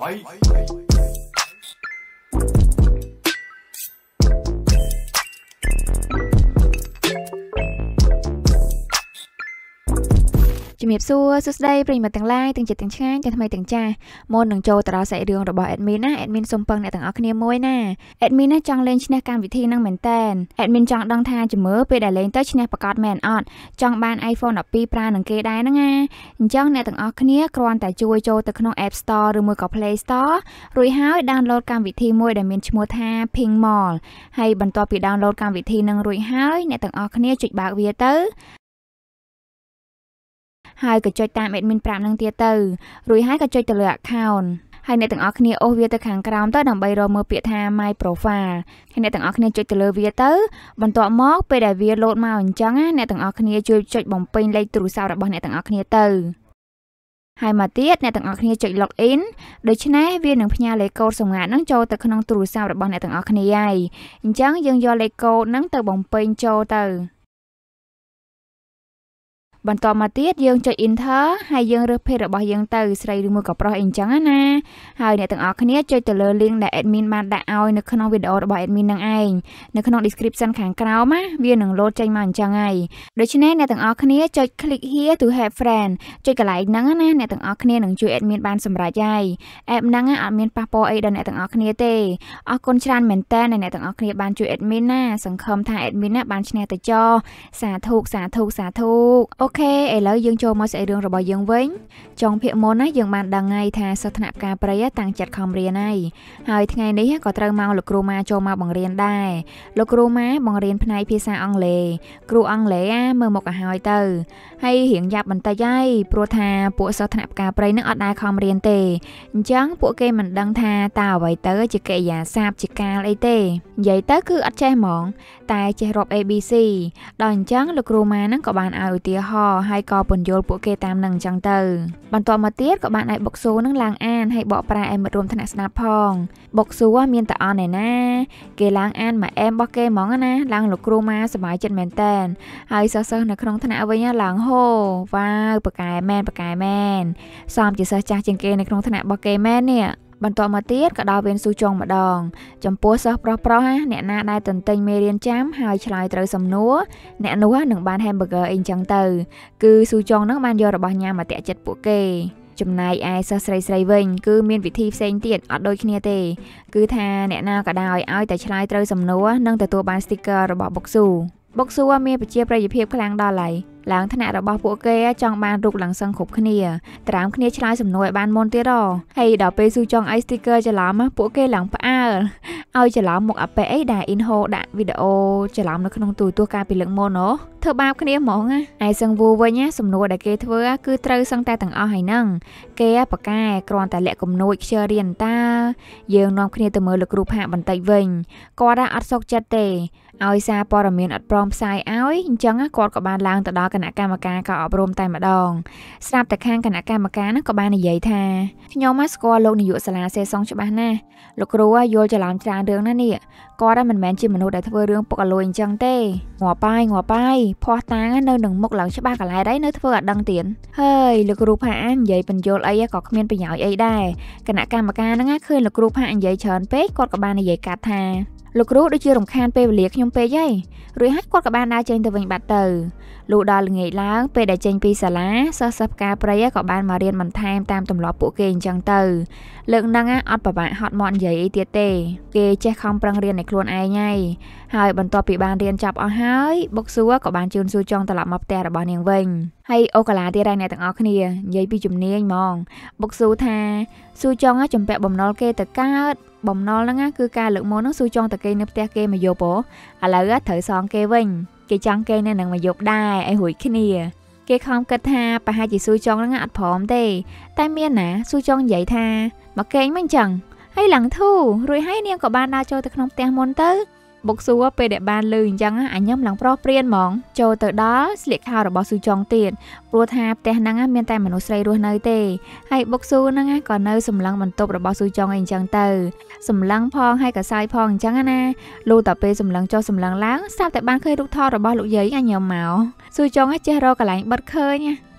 バイជំរាបសួរសួស្តីប្រិយមិត្តទាំងឡាយទាំងចិត្តទាំងឆ្ងាញ់ទាំងថ្មីទាំងចាស់មុននឹងចូលទៅដល់សាច់រឿងរបស់ admin ណា admin សូមពឹងអ្នកទាំងអស់គ្នាមួយណា admin ណាចង់លេងឈ្នះកម្មវិធីនឹងមែនតើ admin ចង់ដឹងថាជំរឿពេលដែលលេងទៅឈ្នះប្រកាសមែនអត់ចង់បាន iPhone 12ប្រើនឹងគេដែរហ្នឹងណាអញ្ចឹងអ្នកទាំងអស់គ្នាគ្រាន់តែជួយចូលទៅក្នុង App Store ឬមួយក៏ Play Store រួចហើយ download កម្មវិធីមួយដែលមានឈ្មោះថា Ping Mall ហើយបន្ទាប់ពី download កម្មវិធីនឹងរួចហើយអ្នកទាំងអស់គ្នាចុចបើកវាទៅហើយក៏ចុចតាម admin ប្រាប់នឹងទៀតទៅរួចហើយក៏ចុចទៅលើ account ហើយអ្នកទាំងអស់គ្នាអូសវាទៅខាងក្រោមទៅដើម្បីរកមើលពាក្យថា my profile ហើយអ្នកទាំងអស់គ្នាចុចទៅលើវាទៅបន្ទាប់មកពេលដែលវាលោតមកអញ្ចឹងណាអ្នកទាំងអស់គ្នាជួយចុចបំពេញលេខទូរស័ព្ទរបស់អ្នកទាំងអស់គ្នាទៅហើយមកទៀតអ្នកទាំងអស់គ្នាចុច log in ដូច្នេះវានឹងផ្ញើលេខកូដសម្ងាត់នឹងចូលទៅក្នុងទូរស័ព្ទរបស់អ្នកទាំងអស់គ្នាហើយអញ្ចឹងយើងយកលេខកូដនឹងទៅបំពេញចូលទៅបន្ទាប់មកទៀតយើងចុច enter ហើយយើងរើសភេទរបស់យើងទៅស្រីឬមួយក៏ប្រុសអីចឹងណាហើយអ្នកទាំងអស់គ្នាចុចទៅលើ link ដែល admin បានដាក់ឲ្យនៅក្នុងវីដេអូរបស់ admin នឹងឯងនៅក្នុង description ខាងក្រោមណាវានឹង load ចេញមកអញ្ចឹងហើយដូច្នេះអ្នកទាំងអស់គ្នាចុច click here to have friend ចុចកន្លែងហ្នឹងណាអ្នកទាំងអស់គ្នានឹងជួយ admin បានសម្រេចហើយ app ហ្នឹងអត់មានប៉ះពាល់អីដល់អ្នកទាំងអស់គ្នាទេអរគុណច្រើនមែនតើអ្នកទាំងអស់គ្នាបានជួយ admin ណាសង្ឃឹមថា admin ណាបានឈ្នះទៅចោសាធុសាធុសាធុអូខេឥឡូវយើងចូលមកស្អីរឿងរបស់យើងវិញចុងភាកមុនណាយើងបានដឹងហើយថាសិស្សថ្នាក់ផ្ការព្រៃតាំងចិត្តខំរៀនហើយហើយថ្ងៃនេះក៏ត្រូវមកលោកគ្រូម៉ាចូលមកបង្រៀនដែរលោកគ្រូម៉ាបង្រៀនផ្នែកភាសាអង់គ្លេសគ្រូអង់គ្លេសអាមើលមកឲ្យហើយទៅហើយរៀងយ៉ាប់បន្តិចហើយព្រោះថាពួកសិស្សថ្នាក់ផ្ការព្រៃនឹងអត់ដែរខំរៀនទេអញ្ចឹងពួកគេមិនដឹងថាតើអ្វីទៅ ជាកិរិយាសព្ទជាកាលអីទេនិយាយទៅគឺអត់ចេះហ្មង តែចេះរាប់ ABC ដល់អញ្ចឹងលោកគ្រូម៉ានឹងក៏បានឲ្យឧទាហរណ៍ហើយក៏ពន្យល់ពួកគេតាមនឹងអញ្ចឹងទៅ បន្ទាប់មកទៀតក៏បានឲ្យបុកស៊ូនឹងឡើងអានហើយបកប្រែឲ្យមិត្តរួមថ្នាក់ស្ដាប់ផងបុកស៊ូមានតអនឯណាគេឡើងអានមកអែមរបស់គេហ្មងណាឡើងលោកគ្រូម៉ាសบายចិត្តមែនតែនហើយសិស្សសិស្សនៅក្នុងថ្នាក់វិញឡើងហូវ៉ាវប៉កែមែនប៉កែមែនសំជាសិស្សចាស់ជាងគេនៅក្នុងថ្នាក់របស់គេមែននេះបន្ទាប់មកទៀតក៏ដល់វេនស៊ូចុងម្ដងចំពោះសិស្សប្រុសប្រុសអ្នកណាដែលតន្ទិញមេរៀនចាំហើយឆ្លើយត្រូវសំណួរអ្នកនោះនឹងបាន hamburger អីចឹងទៅគឺស៊ូចុងនឹងបានយករបស់ញ៉ាំមកតាក់ចិត្តពួកគេចំណែកឯសិស្សស្រីស្រីវិញគឺមានវិធីផ្សេងទៀតអត់ដូចគ្នាទេគឺថាអ្នកណាក៏ដោយឲ្យតែឆ្លើយត្រូវសំណួរនឹងទទួលបាន sticker របស់បុកស៊ូបុកសួរមានប្រជាប្រិយភាពខ្លាំងដល់ហើយឡើងថ្នាក់របស់ពួកគេចង់បានរូបឡើងសឹងគ្រប់គ្នាត្រាំគ្នាឆ្លើយសំណួរឲ្យបានមុនទៀតហ៎ហើយដល់ពេលស៊ូចង់អីស្ទីគ័រច្រឡំពួកគេឡើងផ្អា channel ឲ្យច្រឡំមកអាប៉ែអីដែល Inho ដាក់វីដេអូច្រឡំនៅក្នុងទូរទស្សន៍កាលពីលើកមុនអូធ្វើបាបគ្នាហ្មងឯសឹងវូវិញសំណួរដែលគេធ្វើ គឺត្រូវសឹងតែទាំងអស់ហើយហ្នឹងគេប្រកែគ្រាន់តែលាក់គំនួចខ្ជិលរៀនតាយើងនាំគ្នាទៅមើលលោកគ្រូផាកបន្តិចវិញគាត់អត់សុខចិត្តទេឲ្យសារព័ត៌មានអត់ព្រមផ្សាយឲ្យអញ្ចឹងគាត់ក៏បានឡើងទៅដល់គណៈកម្មការការអប់រំតែម្ដងស្រាប់តែខាងគណៈកម្មការហ្នឹងក៏បាននិយាយថាខ្ញុំស្គាល់លោកនាយកសាលាសេសុងច្បាស់ណាស់លោកគ្រូយល់ច្រឡំច្រើនរឿងណានេះគាត់ហ្នឹងមិនមែនជាមនុស្សដែលធ្វើរឿងពុកអលួយអញ្ចឹងទេងាប់បាយងាប់បាយភ័ស្តាងនៅនឹងមុខឡើងច្បាស់កន្លែងដែរនៅធ្វើអាដឹងទៀតហើយលោកគ្រូផាអានិយាយបញ្យល់អីក៏គ្មានប្រយោជន៍អីដែរគណៈកម្មការហ្នឹងឃើញលោកគ្រូផានិយាយច្រើនពេកគាត់ក៏បាននិយាយកាត់ថាលោកគ្រូដូចជារំខានពេលវេលាខ្ញុំពេកហើយរួចហើយគាត់ក៏បានដើរចេញទៅវិញបាត់ទៅលុះដល់ល្ងាចឡើង ពេលដែលចេញពីសាលាសិស្សសិស្សផ្ការព្រៃក៏បានមករៀនបន្ថែមតាមទម្លាប់ពួកគេអញ្ចឹងទៅ លើកហ្នឹងអត់ប្របាក់ហត់មាត់និយាយអីទៀតទេ គេចេះខំប្រឹងរៀនឲ្យខ្លួនឯងហើយហើយបន្ទាប់ពីបានរៀនចប់អស់ហើយបុកសួរក៏បានជូនសួរចង់ត្រឡប់មកផ្ទះរបស់នាងវិញហើយអូកាឡាទៀតដែរអ្នកទាំងអស់គ្នានិយាយពីជំនាញហ្មង បុកសួរថាសួរចង់ចំពាក់បំណុលគេទៅកើតបំណុលហ្នឹងគឺការលើកមុនហ្នឹងសួរចង់តែគេនៅផ្ទះគេមកយប់ហ៎ឥឡូវត្រូវសងគេវិញគេចង់គេនៅនឹងមកយប់ដែរឲ្យរួចគ្នា គេខំគិតថាប្រហែលជាស៊ូចុងហ្នឹងអត់ព្រមទេ តែមានណាស៊ូចុងនិយាយថាមកកេងមិនចឹងហើយឡើងធូរួចហើយនាងក៏បានដើរចូលទៅក្នុងផ្ទះមុនទៅបុកស៊ូពេលដែលបានលឺអញ្ចឹងអាញឹមឡើងប្រុសព្រៀនហ្មងចូលទៅដល់ស្លៀកខោរបស់ស៊ូចុងទៀតព្រោះថាផ្ទះហ្នឹងមានតែមនុស្សស្រីរស់នៅទេហើយបុកស៊ូហ្នឹងក៏នៅសម្លឹងបន្ទប់របស់ស៊ូចុងអីអញ្ចឹងទៅសម្លឹងផងហើយកសាយផងអញ្ចឹងណាលុះតែពេលសម្លឹងចុះសម្លឹងឡើងស្រាប់តែបានឃើញរូបថតរបស់លោកយាយអាញឹមមកស៊ូចុងចេះរកកន្លែងបិទឃើញ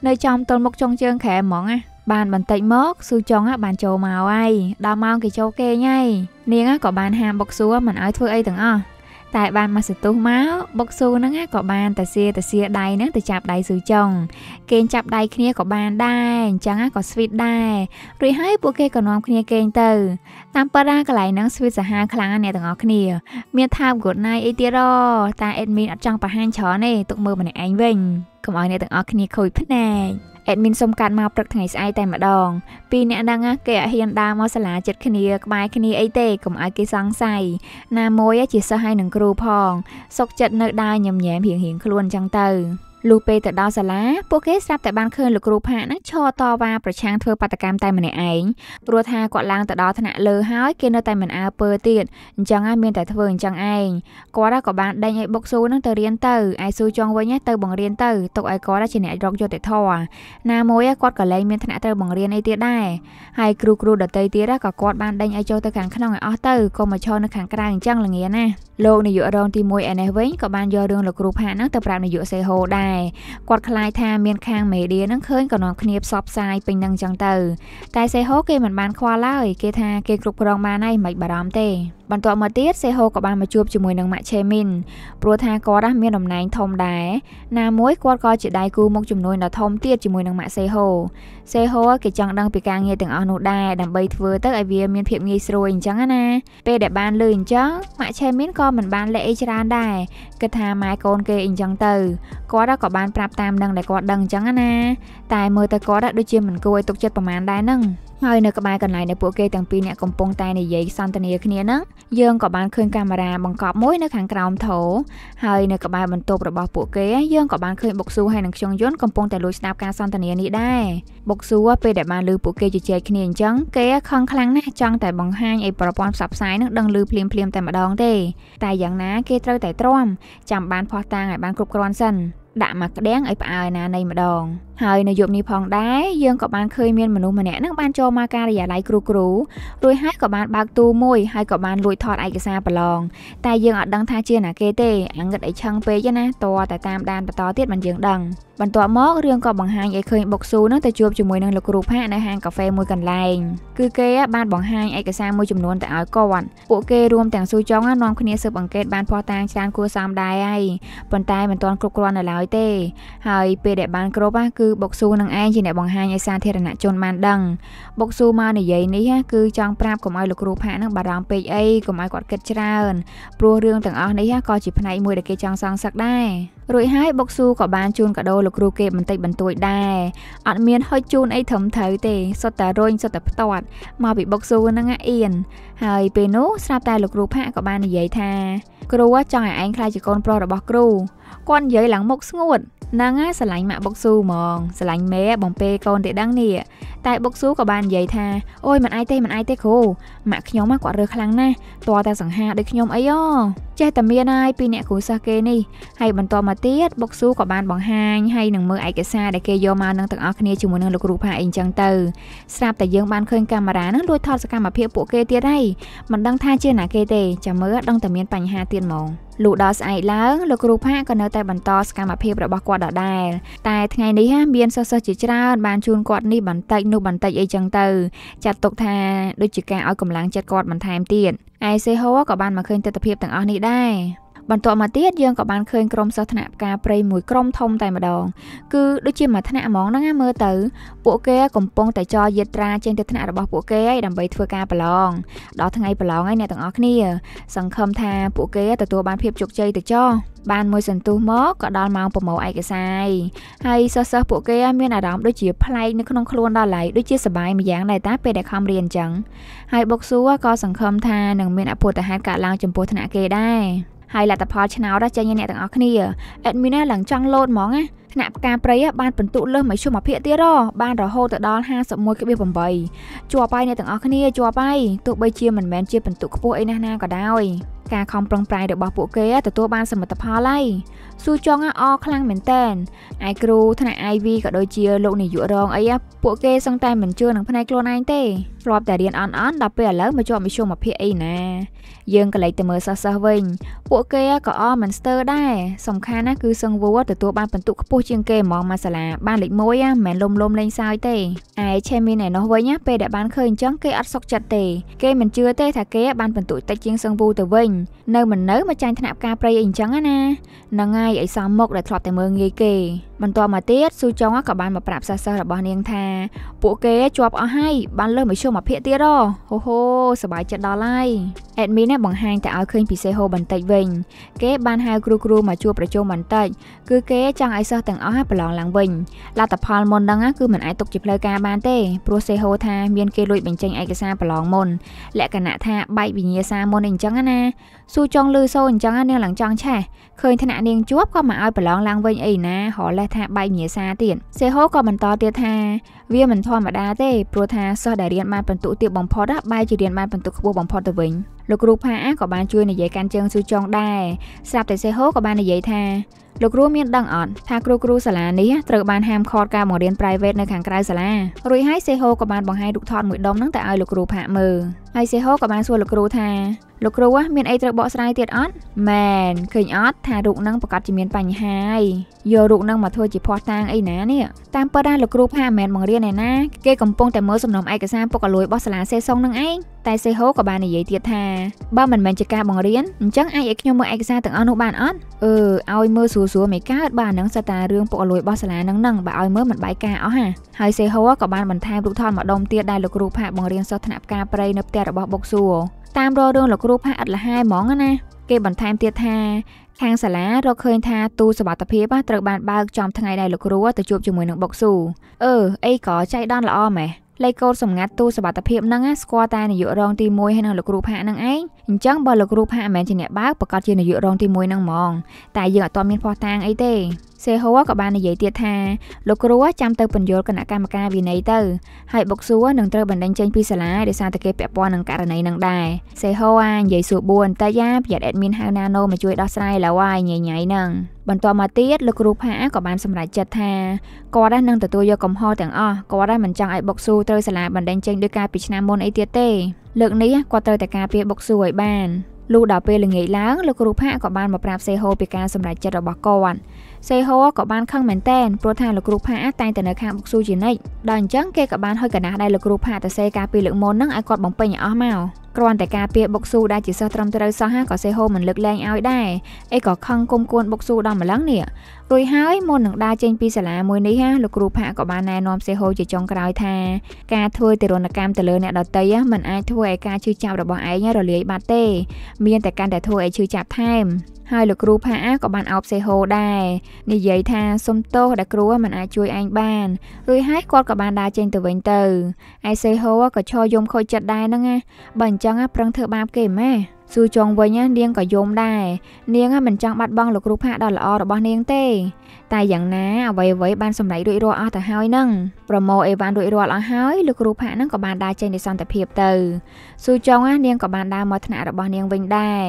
នៅចំទល់មុខចុងជើងក្រែហ្មងណាបានបន្តិចមកស៊ូចុងបានចូលមកហើយដល់ម៉ោងគេចូលគេងហើយនាងក៏បានហាមបុកស៊ូមិនឲ្យធ្វើអីទាំងអស់តែបានមកសន្ទុះមកបុកស៊ូហ្នឹងក៏បានតាសៀតាសៀដៃហ្នឹងទៅចាប់ដៃស៊ូចុងគេងចាប់ដៃគ្នាក៏បានដែរអញ្ចឹងក៏ស្វីតដែររួចហើយពួកគេក៏នាំគ្នាគេងទៅតាមពិតណាកន្លែងហ្នឹងស្វីតសាហាវខ្លាំងណាស់អ្នកទាំងអស់គ្នាមានថាម good night អីទៀតតែ admin អត់ចង់បង្ហាញច្រើនទេទុកមើលម្នាក់ឯងវិញកុំឲ្យអ្នកទាំងអស់គ្នាខូចភ្នែកអេដមីនសុំកាត់មកព្រឹកថ្ងៃស្អែកតែម្ដង ពីរអ្នកហ្នឹងគេអហ៊ានដើរមកសាលាចិត្តគ្នាក្បែរគ្នាអីទេកុំឲ្យគេសង្ស័យណាមួយជាសិស្សហើយនឹងគ្រូផង សុកចិត្តនៅដើរញញែមរៀងរៀងខ្លួនចឹងទៅលុះពេលទៅដល់សាលាពួកគេស្រាប់តែបានឃើញលោកគ្រូផាកនឹងឈរតវ៉ាប្រឆាំងធ្វើបាតកម្មតែម្នាក់ឯងព្រោះថាគាត់ឡើងទៅដល់ថ្នាក់លើហើយគេនៅតែមិនអើពើទៀតអញ្ចឹងហើយមានតែធ្វើអញ្ចឹងឯងគាត់ក៏បានដេញឲ្យបុកស៊ូនឹងទៅរៀនទៅឯស៊ូចង់វិញទៅបង្រៀនទៅទុកឲ្យគាត់ជាអ្នករកយុត្តិធម៌ណាមួយគាត់ក៏លែងមានថ្នាក់ត្រូវបង្រៀនអីទៀតដែរហើយគ្រូគ្រូដតីទៀតក៏គាត់បានដេញឲ្យចូលទៅខាងក្នុងឲ្យអស់ទៅកុំមកឈរនៅខាងក្រៅអញ្ចឹងល្ងាណាលោកនាយករងទី1ឯនេះវិញក៏បានយករឿងលោកគ្រូផាកនឹងទៅប្រាប់នាយកសេហូដែរដែរគាត់ខ្លាចថាមានខាងមេឌៀនឹងឃើញក៏នាំគ្នាផ្សព្វផ្សាយពេញនឹងចឹងទៅតែសេហូគេមិនបានខ្វល់ឡើយ គេថាគេគ្រប់គ្រងបានហើយមិនបារម្ភទេបន្ទាប់មកទៀតសេហូក៏បានមកជួបជាមួយនឹងម៉ាក់ឆេមីនព្រោះថាគាត់មានតំណែងធំដែរណាមួយគាត់ក៏ជាដៃគូមុខជំនួយដ៏ធំទៀតជាមួយនឹងម៉ាក់សេហូសេហូគេចង់ដឹងពីការងារទាំងអស់នោះដែរដើម្បីធ្វើទៅឲ្យវាមានភាពងាយស្រួលអញ្ចឹងណា ពេលដែលបានលើអញ្ចឹងម៉ាក់ឆេមីនក៏មិនបានលេអីច្រើនដែរគិតថាម៉ែកូនគេអញ្ចឹងទៅគាត់ក៏បានប្រាប់តាមនឹងដែលគាត់ដឹងអញ្ចឹងណា តែមើលទៅគាត់ដូចជាមិនគួរឲ្យទុកចិត្តប្រមាណដែរហ្នឹងហើយនៅក្បែរកន្លែងដែលពួកគេទាំងពីរអ្នកកំពុងតែនិយាយសន្ទនាគ្នាហ្នឹងយើងក៏បានឃើញកាមេរ៉ាបង្កប់មួយនៅខាងក្រោមថូហើយនៅក្បែរបន្ទប់របស់ពួកគេយើងក៏បានឃើញបុកស៊ូហើយនិងខ្យងយន្តកំពុងតែលួចស្ដាប់ការសន្ទនានេះដែរបុកស៊ូពេលដែលបានលើពួកគេជជែកគ្នាអញ្ចឹងគេខឹងខ្លាំងណាស់ចង់តែបង្ហាញឲ្យប្រព័ន្ធផ្សព្វផ្សាយនឹងដឹងឮភ្លាមភ្លាមតែម្ដងទេតែយ៉ាងណា គេត្រូវតែទ្រាំចាំបានផោះតាំងឲ្យបានគ្រប់គ្រាន់សិន ដាក់មកក្តាំងឲ្យផ្អើលណានៃម្ដងហើយនៅយប់នេះផងដែរយើងក៏បានឃើញមានមនុស្សម្នាក់នឹងបានចូលមកការិយាល័យគ្រូគ្រូរួចហើយក៏បានបើកទូមួយហើយក៏បានលួចថតឯកសារប្រឡងតែយើងអត់ដឹងថាជាណាគេទេអាងឹតអីឆឹងពេកណាតើតែតាមដានបន្តទៀតមិនយើងដឹង បន្ទាប់មករឿងក៏បង្ហាញឲ្យឃើញបុកស៊ូនឹងទៅជួបជាមួយនឹងលោកគ្រូផាកនៅហាងកាហ្វេមួយកន្លែងគឺគេបានបង្ហាញឯកសារមួយចំនួនទៅឲ្យគាត់ពួកគេរួមទាំងស៊ូចុងនាំគ្នាស៊ើបអង្កេតបានភ័ស្តុតាងច្រើនគួរសមដែរហើយប៉ុន្តែមិនទាន់គ្រប់គ្រាន់នៅឡើយទេហើយពេលដែលបានគ្រប់គឺបុកស៊ូនឹងឯងជាអ្នកបង្ហាញឲ្យសាធារណជនបានដឹងបុកស៊ូមកនិយាយនេះគឺចង់ប្រាប់កុំឲ្យលោកគ្រូផាកនឹងបារម្ភពេកអីកុំឲ្យគាត់គិតច្រើនព្រោះរឿងទាំងអស់នេះក៏ជាផ្នែកមួយដែលគេចង់សងសឹកដែររួចហើយបុកស៊ូក៏បានជូនកាដូលោកគ្រូគេបន្តិចបន្តួចដែរអត់មានហុចជូនអីត្រឹមត្រូវទេសុទ្ធតែរុញសុទ្ធតែផ្ទាត់មកពីបុកស៊ូហ្នឹងអៀនហើយពេលនោះស្រាប់តែលោកគ្រូផាកក៏បាននិយាយថាគ្រូចង់ឲ្យឯងខ្លាចជាកូនប្រុសរបស់គ្រូគាត់និយាយឡើងមុខស្ងួតហ្នឹងហើយស្រឡាញ់ម៉ាក់បុកស៊ូហ្មងស្រឡាញ់មេបំពេកូនទេដឹងនេះតែបុកស៊ូក៏បាននិយាយថាអូយមិនអាយទេមិនអាយទេគ្រូម៉ាក់ខ្ញុំគាត់រើសខ្លាំងណាស់តើតែសង្ហាដូចខ្ញុំអីយ៉ចេះតែមានអាយពីអ្នកគ្រូសិស្សគេនេះហើយបន្តមកទៀតបុកស៊ូក៏បានបង្ហាញហើយនឹងមើលឯកសារដែលគេយកមកនឹងទាំងអស់គ្នាជាមួយនឹងលោកគ្រូផាអីចឹងទៅស្រាប់តែយើងបានឃើញកាមេរ៉ានឹងលួចថតសកម្មភាពពួកគេទៀតហើយមិនដឹងថាជាណាគេទេចាំមើលដឹងតែមានបញ្ហាទៀតហ្មងលុះដល់ស្អែកឡើងលោកគ្រូផាក៏នៅតែបន្តសកម្មភាពរបស់គាត់ដដែលតែថ្ងៃនេះមានសិស្សសិស្សជាច្រើនបានជួនគាត់នេះបន្តិចនោះបន្តិចអីចឹងទៅ ចាត់ទុកថាដូចជាការឲ្យកម្លាំងចិត្តគាត់បន្ថែមទៀតឯសេហូក៏បានមកឃើញទិដ្ឋភាពទាំងអស់នេះដែរ។បន្ទាប់មកទៀតយើងក៏បានឃើញក្រុមសិស្សថ្នាក់ផ្កាព្រៃមួយក្រុមធំតែម្ដងគឺដូចជាមួយថ្នាក់ហ្មងហ្នឹងមើលទៅ ពួកគេកំពុងតែចរយាត្រាចេញទៅថ្នាក់របស់ពួកគេឲ្យដើម្បីធ្វើការប្រឡងដល់ថ្ងៃប្រឡងហើយអ្នកទាំងអស់គ្នា សង្ឃឹមថាពួកគេទទួលបានភាពជោគជ័យទៅចោះបានមួយសន្ទុះមកក៏ដល់ម៉ោងប្រមូលឯកសារហើយសិស្សសិស្សពួកគេមានអារម្មណ៍ដូចជាប្លែកនៅក្នុងខ្លួនដល់ឡើយដូចជាសប្បាយម្យ៉ាងដែរតាពេលដែលខំរៀនអញ្ចឹងហើយបុកស៊ូក៏សង្ឃឹមថានឹងមានអពុទ្ធហេតុកើតឡើងចំពោះថ្នាក់គេដែរហើយលទ្ធផលឆ្នោតចេញឲ្យអ្នកទាំងអស់គ្នា admin ឡើងចង់លោតហ្មងណាថ្នាក់ផ្ការព្រៃបានពិន្ទុលើសមធ្យមភាគទៀតរបានរហូតទៅដល់51.8ជាប់ហើយអ្នកទាំងអស់គ្នាជាប់ហើយទោះបីជាមិនមែនជាពិន្ទុខ្ពស់អីណាស់ណាក៏ដោយ ការខំប្រឹងប្រែងរបស់ពួកគេទទួលបាន សមិទ្ធផលហើយស៊ូចុងអខ្លាំងមែនតែនឯគ្រូថ្នាក់ IV ក៏ដូចជាលោកនាយករងអីពួកគេសឹងតែមិនជឿនឹងផ្នែកខ្លួនឯងទេរាប់តែរៀនអន់អន់ដល់ពេលឥឡូវមកជាប់មធ្យមភាពអីណាយើងក៏លេចទៅមើលសិស្សសិស្សវិញពួកគេក៏អមិនស្ទើរដែរសំខាន់ណាគឺសឹងវួរទទួលបានពិន្ទុខ្ពស់ជាងគេហ្មងមកសាលាបានលេខ1មិនមែនលំលំលេងសើចទេឯឆេមីនឯនោះវិញពេលដែលបានឃើញអញ្ចឹងគេអត់សុខចិត្តទេ គេមិនជឿទេថាគេបានពិន្ទុតិចជាងសឹងវូទៅវិញនៅមិននៅមកចាញ់ថ្នាក់ការប្រៃអីអញ្ចឹងណាហ្នឹងហើយអីសំមុខដែលធ្លាប់តែមើងងាយគេបន្ទាប់មកទៀតស៊ូចុងក៏បានមកប្រាប់សិស្សសិស្សរបស់នាងថា ពួកគេជាប់អស់ហើយបានលើមធ្យមភាគទៀតហ៎ហូហូសบายចិត្តដល់ហើយអេដមីនបង្ហាញតែឲ្យឃើញពីសេហូបន្តិចវិញ គេ បានហៅគ្រូគ្រូមកជួបប្រជុំបន្តិចគឺគេចង់ឲ្យសិស្សទាំងអស់ប្រឡងឡើងវិញលទ្ធផលមុនហ្នឹងគឺមិនអាចទុកជាផ្លូវការបានទេព្រោះសេហូថា មានគេលួចបញ្ចេញឯកសារប្រឡងមុនលក្ខណៈថាបែកវិញ្ញាសាមុនអីចឹងណាស៊ូចុងលឺសូអញ្ចឹងនាងឡើងចង់ឆេះឃើញថ្នាក់នាងជួបក៏មកឲ្យប្រឡងឡើងវិញអីណាហលេះថាបែកញាសាទៀតសេហូក៏បន្តទៀតថាវាមិនធម្មតាទេព្រោះថាសិស្សដែលរៀនបានពិន្ទុទាបបំផុតបែរជារៀនបានពិន្ទុខ្ពស់បំផុតទៅវិញលោកគ្រូផាអាក៏បានជួយនិយាយកាន់ជើងស៊ូចុងដែរស្រាប់តែសេហូក៏បាននិយាយថាលោកគ្រូមានដឹងអត់ថាគ្រូគ្រូសាលានេះត្រូវបានហាមឃាត់ការបង្រៀន private នៅខាងក្រៅសាលារួចហើយសេហូក៏បានបង្ហាញរូបថតមួយដុំហ្នឹងទៅឲ្យលោកគ្រូផាកមើលហើយសេហូក៏បានសួរលោកគ្រូថាលោកគ្រូមានអីត្រូវបកស្រាយទៀតអត់មែនឃើញអត់ថារូបហ្នឹងប្រកាសជាមាន បញ្ហាហើយយករូបហ្នឹងមកធ្វើជាភ័ស្តុតាងអីណានេះតាមពិតណាលោកគ្រូផាមិនមែនបង្រៀនឯណាគេកំពុងតែមើលសំណុំឯកសារពុករលួយរបស់សាលាសេសុងហ្នឹងឯងតែសេហូក៏បាននិយាយទៀតថាបើមិនមែនជាការបង្រៀនអញ្ចឹងអាចឲ្យខ្ញុំមើលឯកសារទាំងអស់នោះបានអត់អឺឲ្យមើលស្រួលស្រួលមិនកើតបាទនឹងសតារឿងពុកអលួយរបស់សាលានឹងនឹងបើឲ្យមើលមិនបាយការអស់ហាហើយសេហូក៏បានបន្ថែមរូបថតម្ដងទៀតដែលលោកគ្រូផាកបង្រៀនសិស្សថ្នាក់ផ្ការព្រៃនៅផ្ទះរបស់បុកសួរតាមរលរឿងលោកគ្រូផាអត់លះហាយហ្មងណាគេបន្ថែមទៀតថាខាងសាលារកឃើញថាទូសវត្ថិភាពត្រូវបានបើកចំថ្ងៃដែលលោកគ្រូទៅជួបជាមួយនឹងបុកស៊ូអឺអីក៏ចៃដន្យល្អម៉េះលេខកូដសម្ងាត់ទូសុវត្ថិភាពហ្នឹងស្គាល់តែនាយករងទី1ហើយនិងលោកគ្រូផាកហ្នឹងឯងអញ្ចឹងបើលោកគ្រូផាកមិនមែនជាអ្នកបើកប្រកាសជានាយករងទី1ហ្នឹងហ្មងតែយើងអត់ទាន់មានភ័ស្តុតាងអីទេសេហួរក៏បាននិយាយទៀតថាលោកគ្រូចាំទៅពន្យល់គណៈកម្មការវិន័យទៅហើយបុកសួរនឹងត្រូវបណ្ដេញចេញពីសាលាដោយសារតែគេពាក់ព័ន្ធនឹងករណីនឹងដែរសេហួរនិយាយសួរបួនតាយ៉ាប្រយ័ត្នអេដមីនហៅណាណូមកជួយដោះស្រាយឡើយញ៉ៃញ៉ៃនឹងបន្ទាប់មកទៀតលោកគ្រូផាក៏បានសម្រេចចិត្តថាគាត់នឹងទទួលយកកំហុសទាំងអស់គាត់មិនចង់ឲ្យបុកស៊ូត្រូវសាលាបណ្ដេញចេញដោយការពីឆ្នាំមុនអីទៀតទេលើកនេះគាត់ត្រូវតែការពារបុកស៊ូឲ្យបានលុះដល់ពេលល្ងាចឡើងលោកគ្រូផាកក៏បានមកប្រាប់សេហូពីការសម្រេចចិត្តរបស់គាត់សេហូក៏បានខឹងមែនតែនព្រោះថាលោកគ្រូផាតែងតែនៅខាងបុកស៊ូជានិច្ចដល់អញ្ចឹងគេក៏បានហុយកណាស់ដែរលោកគ្រូផាតសេការពីលើកមុនហ្នឹងឲ្យគាត់បំពេញឲ្យអស់មកគ្រាន់តែការពៀបុកស៊ូដែលជាសិស្សត្រឹមត្រូវសោះហាក៏សេហូមិនលើកលែងឲ្យដែរអីក៏ខឹងគុំគួនបុកស៊ូដល់ម្លឹងនេះរួចហើយមុននឹងដើរចេញពីសាលាមួយនេះហាលោកគ្រូផាក់ក៏បានណែនាំសេហូជាចុងក្រោយថាការធ្វើទារុណកម្មទៅលើអ្នកដតីមិនអាចធ្វើឲ្យការឈឺចាប់របស់ឯងរលាយបាត់ទេ មានតែកាន់តែធ្វើឲ្យឈឺចាប់ថែម ហើយលោកគ្រូផាអាក៏បានអោបសេហូដែរនិយាយថាសុំទោសដែលគ្រូមិនអាចជួយឯងបានរួចហើយគាត់ក៏បានដើរចេញទៅវិញទៅឯសេហូក៏ឈរយំខូចចិត្តដែរហ្នឹងណាបើអញ្ចឹងប្រឹងធ្វើបាបគេម៉ែស៊ូចុងវិញនាងក៏យំដែរនាងមិនចង់បាត់បង់លោកគ្រូផាកដ៏ល្អរបស់នាងទេតែយ៉ាងណាអ្វីៗបានសម្រេចរួចរាល់អស់ទៅហើយនឹងប្រម៉ូអេវ៉ាន់រួចរាល់អស់ហើយលោកគ្រូផាក់នឹងក៏បានដើរចេញដោយសន្តិភាពទៅស៊ូចុងនាងក៏បានដើរមកថ្នាក់របស់នាងវិញដែរ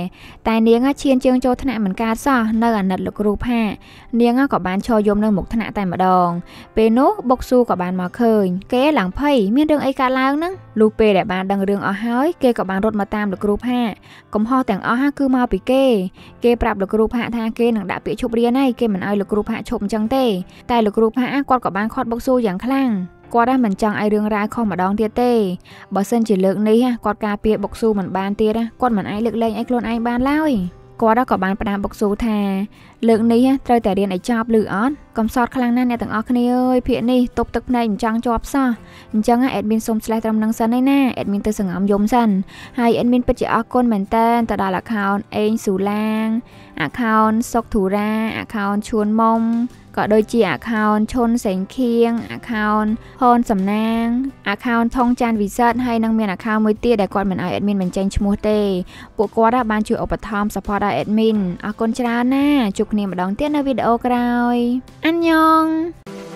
តែនាងឈានជើងចូលថ្នាក់មិនកើតសោះនៅអាណិតលោកគ្រូផាក់នាងក៏បានឈរយំនៅមុខថ្នាក់តែម្ដង ពេលនោះបុកស៊ូក៏បានមកឃើញគេឡើងភ័យមានរឿងអីកើតឡើងហ្នឹងលុះពេលដែលបានដឹងរឿងអស់ហើយគេក៏បានរត់មកតាមលោកគ្រូផាក់កំហុសទាំងអស់គឺមកពីគេ គេប្រាប់លោកគ្រូផាក់ថាគេនឹងដាក់ពាក្យឈប់រៀនហើយគេមិនឲ្យលោកគ្រូផាក់ឈប់អញ្ចឹងទេតែលោកគ្រូផាគាត់ក៏បានខាត់បុកសួរយ៉ាងខ្លាំងគាត់ហ្នឹងមិនចង់ឲ្យរឿងរ៉ាវខុសម្ដងទៀតទេបើសិនជាលើកនេះគាត់ការពារបុកស៊ូមិនបានទៀតគាត់មិនអាចលើកលែងឲ្យខ្លួនឯងបានឡើយ។គាត់ក៏បានផ្ដាំបុកស៊ូថាលើកនេះត្រូវតែរៀនឲ្យចប់ឬអត់កំសត់ខ្លាំងណាស់អ្នកទាំងអស់គ្នាអើយភាកនេះទប់ទឹកភ្នែកអញ្ចឹងជាប់សោះអញ្ចឹងអេដមីនសូមឆ្លេះត្រឹមនឹងសិនឯណាអេដមីនទៅសង្ងំយំសិនហើយអេដមីនពិតជាអរគុណមែនតើទៅដល់ account អេងស៊ូឡាង account សុកធូរ៉ា account ឈួនមុំក៏ដូចជា account ឈុនសេងខៀង account ហ៊ុនសំណាង account ថងចានវិសិទ្ធហើយនឹងមាន account មួយទៀតដែលគាត់មិនឲ្យ admin បញ្ចេញឈ្មោះទេពួកគាត់បានជួយឧបត្ថម្ភ support ដល់ admin អរគុណច្រើនណាជួបគ្នាម្ដងទៀតនៅវីដេអូក្រោយអញ្ញង